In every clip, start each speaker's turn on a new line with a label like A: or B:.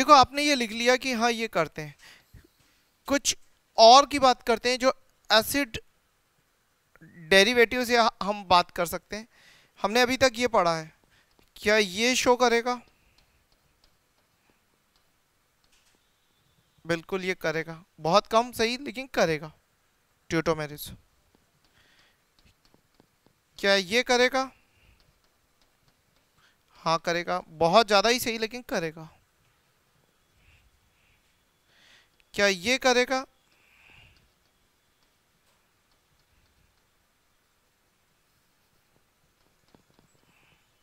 A: देखो आपने ये लिख लिया कि हाँ ये करते हैं कुछ और की बात करते हैं जो एसिड डेरिवेटिव या हम बात कर सकते हैं हमने अभी तक ये पढ़ा है क्या ये शो करेगा बिल्कुल ये करेगा बहुत कम सही लेकिन करेगा ट्यूटोमेरिस क्या ये करेगा हाँ करेगा बहुत ज़्यादा ही सही लेकिन करेगा क्या ये करेगा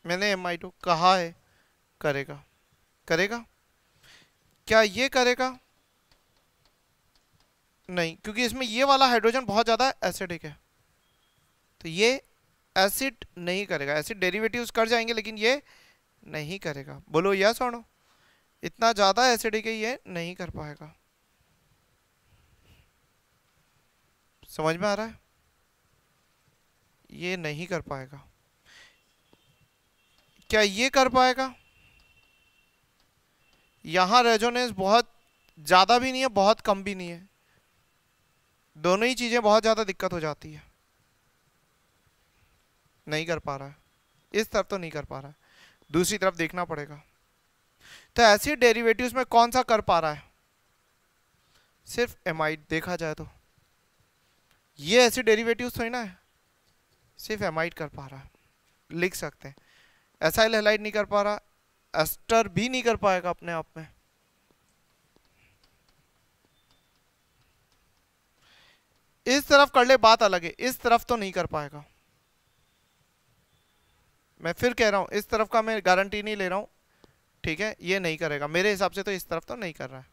A: मैंने एम आई टू कहा है करेगा करेगा क्या ये करेगा नहीं क्योंकि इसमें ये वाला हाइड्रोजन बहुत ज़्यादा एसिडिक है तो ये एसिड नहीं करेगा एसिड डेरिवेटिव्स कर जाएंगे लेकिन ये नहीं करेगा बोलो यस और इतना ज़्यादा एसिडिक है ये नहीं कर पाएगा समझ में आ रहा है ये नहीं कर पाएगा क्या ये कर पाएगा यहां रेजोनेंस बहुत ज़्यादा भी नहीं है बहुत कम भी नहीं है दोनों ही चीज़ें बहुत ज़्यादा दिक्कत हो जाती है नहीं कर पा रहा है इस तरफ तो नहीं कर पा रहा है दूसरी तरफ देखना पड़ेगा तो ऐसे डेरिवेटिव्स में कौन सा कर पा रहा है सिर्फ एमआई देखा जाए तो ये ऐसे डेरिवेटिव थोड़ी ना है सिर्फ एमाइड कर पा रहा है लिख सकते हैं एसाइल हेलाइड नहीं कर पा रहा एस्टर भी नहीं कर पाएगा अपने आप में इस तरफ कर ले बात अलग है इस तरफ तो नहीं कर पाएगा मैं फिर कह रहा हूं इस तरफ का मैं गारंटी नहीं ले रहा हूँ ठीक है ये नहीं करेगा मेरे हिसाब से तो इस तरफ तो नहीं कर रहा है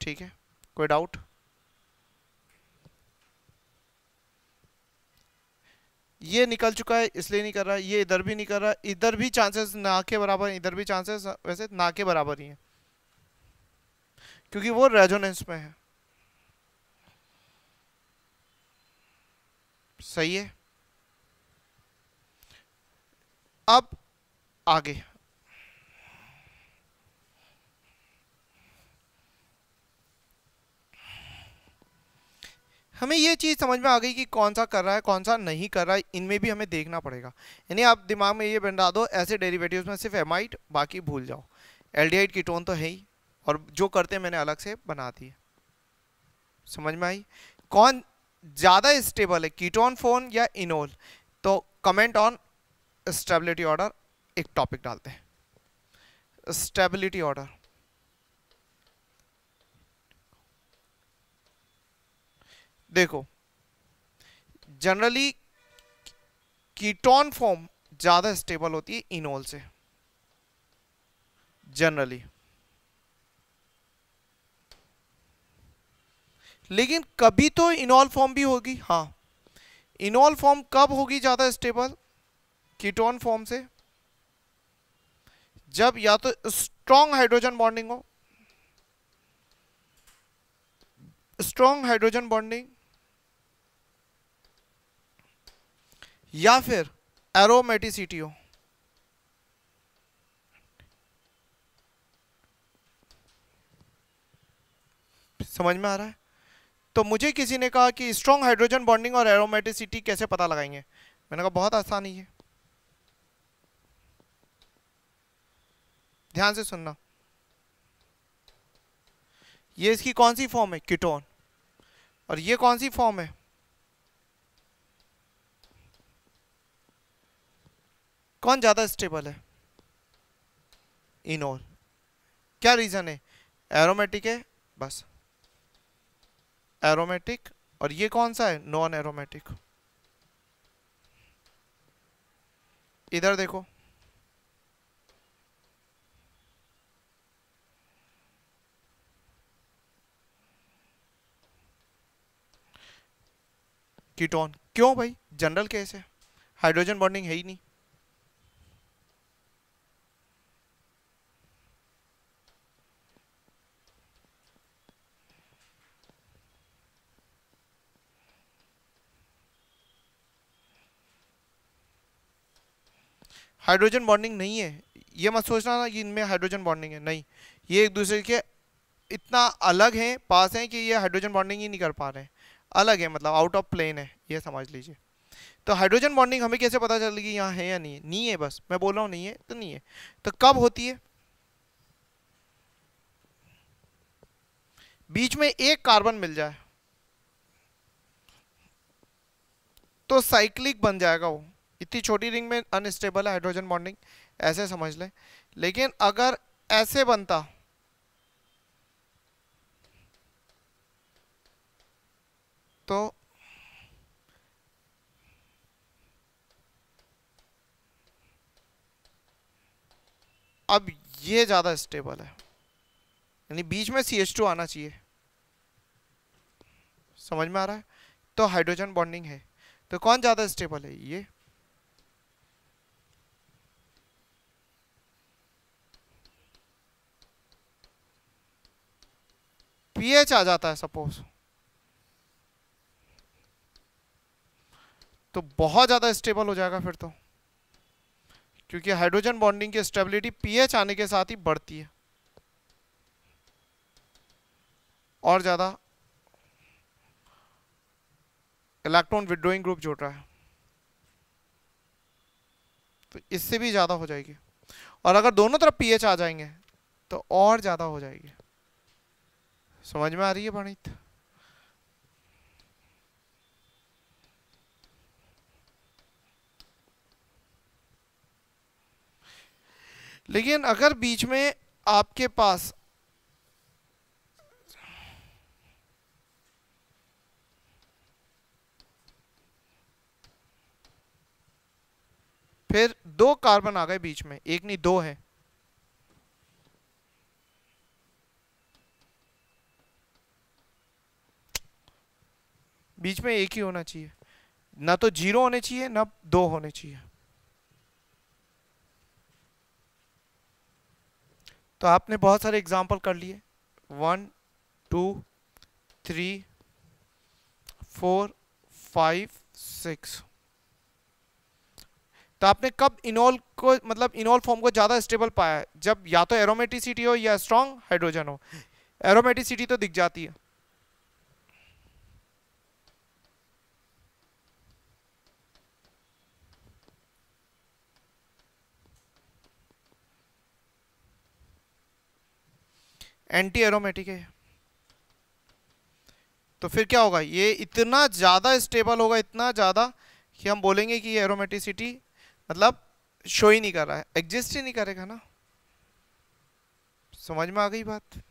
A: ठीक है कोई डाउट ये निकल चुका है इसलिए नहीं कर रहा ये इधर भी नहीं कर रहा इधर भी चांसेस ना के बराबर इधर भी चांसेस वैसे ना के बराबर ही हैं क्योंकि वो रेजोनेंस में है सही है अब आगे हमें ये चीज़ समझ में आ गई कि कौन सा कर रहा है कौन सा नहीं कर रहा है इनमें भी हमें देखना पड़ेगा यानी आप दिमाग में ये बना दो ऐसे डेरिवेटिव्स में सिर्फ एमाइट बाकी भूल जाओ एल्डिहाइड कीटोन तो है ही और जो करते हैं मैंने अलग से बना दिए समझ में आई कौन ज़्यादा स्टेबल है कीटोन फोन या इनोल तो कमेंट ऑन स्टेबिलिटी ऑर्डर एक टॉपिक डालते हैं स्टेबिलिटी ऑर्डर देखो जनरली कीटोन फॉर्म ज़्यादा स्टेबल होती है इनोल से जनरली लेकिन कभी तो इनोल फॉर्म भी होगी हाँ इनोल फॉर्म कब होगी ज़्यादा स्टेबल कीटोन फॉर्म से जब या तो स्ट्रॉन्ग हाइड्रोजन बॉन्डिंग हो स्ट्रॉन्ग हाइड्रोजन बॉन्डिंग या फिर एरोमेटिसिटी हो समझ में आ रहा है तो मुझे किसी ने कहा कि स्ट्रॉन्ग हाइड्रोजन बॉन्डिंग और एरोमेटिसिटी कैसे पता लगाएंगे मैंने कहा बहुत आसान ही है ध्यान से सुनना ये इसकी कौन सी फॉर्म है किटोन और ये कौन सी फॉर्म है कौन ज़्यादा स्टेबल है इनोल क्या रीज़न है एरोमेटिक है बस एरोमेटिक और ये कौन सा है नॉन एरोमेटिक इधर देखो कीटोन क्यों भाई जनरल केस है हाइड्रोजन बॉन्डिंग है ही नहीं हाइड्रोजन बॉन्डिंग नहीं है ये मत सोचना था कि इनमें हाइड्रोजन बॉन्डिंग है नहीं ये एक दूसरे के इतना अलग हैं पास हैं कि ये हाइड्रोजन बॉन्डिंग ही नहीं कर पा रहे हैं अलग है मतलब आउट ऑफ प्लेन है ये समझ लीजिए तो हाइड्रोजन बॉन्डिंग हमें कैसे पता चलेगी यहाँ है या नहीं है नहीं है बस मैं बोल रहा हूँ नहीं है तो नहीं है तो कब होती है बीच में एक कार्बन मिल जाए तो साइक्लिक बन जाएगा वो इतनी छोटी रिंग में अनस्टेबल है हाइड्रोजन बॉन्डिंग ऐसे समझ लें लेकिन अगर ऐसे बनता तो अब ये ज़्यादा स्टेबल है यानी बीच में सी एच टू आना चाहिए समझ में आ रहा है तो हाइड्रोजन बॉन्डिंग है तो कौन ज़्यादा स्टेबल है ये पीएच आ जाता है सपोज तो बहुत ज़्यादा स्टेबल हो जाएगा फिर तो क्योंकि हाइड्रोजन बॉन्डिंग की स्टेबिलिटी पीएच आने के साथ ही बढ़ती है और ज़्यादा इलेक्ट्रॉन विड्रोइंग ग्रुप जुड़ रहा है तो इससे भी ज़्यादा हो जाएगी और अगर दोनों तरफ पीएच आ जाएंगे तो और ज़्यादा हो जाएगी समझ में आ रही है प्रणीत तो? लेकिन अगर बीच में आपके पास फिर दो कार्बन आ गए बीच में एक नहीं दो है बीच में एक ही होना चाहिए ना तो जीरो होने चाहिए ना दो होने चाहिए तो आपने बहुत सारे एग्जाम्पल कर लिए one two three four five six तो आपने कब इनोल को मतलब इनोल फॉर्म को ज़्यादा स्टेबल पाया है जब या तो एरोमेटिसिटी हो या स्ट्रॉन्ग हाइड्रोजन हो एरोमेटिसिटी तो दिख जाती है एंटी एरोमेटिक है तो फिर क्या होगा ये इतना ज़्यादा स्टेबल होगा इतना ज़्यादा कि हम बोलेंगे कि ये एरोमेटिसिटी मतलब शो ही नहीं कर रहा है एग्जिस्ट ही नहीं करेगा ना समझ में आ गई बात